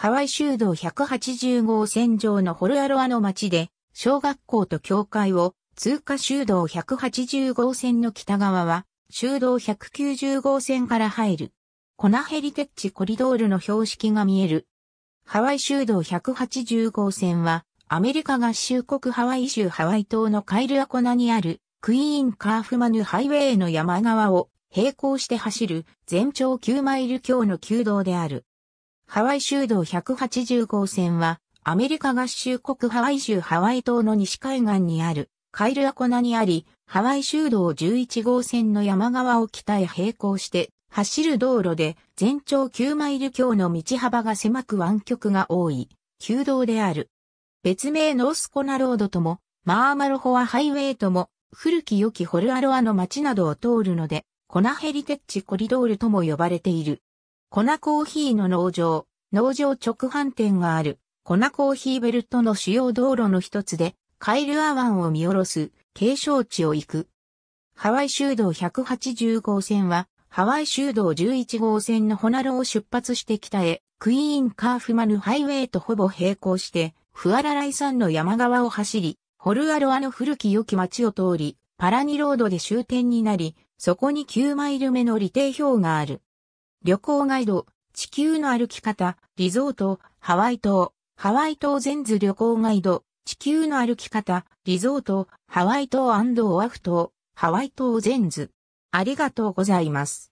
ハワイ州道180号線上のホルアロアの町で、小学校と教会を通過州道180号線の北側は、州道190号線から入る。コナヘリテッチコリドールの標識が見える。ハワイ州道180号線は、アメリカ合衆国ハワイ州ハワイ島のカイルアコナにある、クイーンカーフマヌハイウェイの山側を並行して走る全長9マイル強の旧道である。ハワイ州道180号線は、アメリカ合衆国ハワイ州ハワイ島の西海岸にあるカイルアコナにあり、ハワイ州道11号線の山側を北へ並行して走る道路で全長9マイル強の道幅が狭く湾曲が多い、旧道である。別名ノースコナロードとも、マーマルホアハイウェイとも、古き良きホルアロアの街などを通るので、コナヘリテッチコリドールとも呼ばれている。粉コーヒーの農場、農場直販店がある、粉コーヒーベルトの主要道路の一つで、カイルア湾を見下ろす、景勝地を行く。ハワイ州道180号線は、ハワイ州道11号線のホナロを出発して北へ、クイーンカーフマヌハイウェイとほぼ並行して、フアラライ山の山側を走り、ホルアロアの古き良き町を通り、パラニロードで終点になり、そこに9マイル目の利定表がある。旅行ガイド、地球の歩き方、リゾート、ハワイ島、ハワイ島全図旅行ガイド、地球の歩き方、リゾート、ハワイ島オアフ島、ハワイ島全図。ありがとうございます。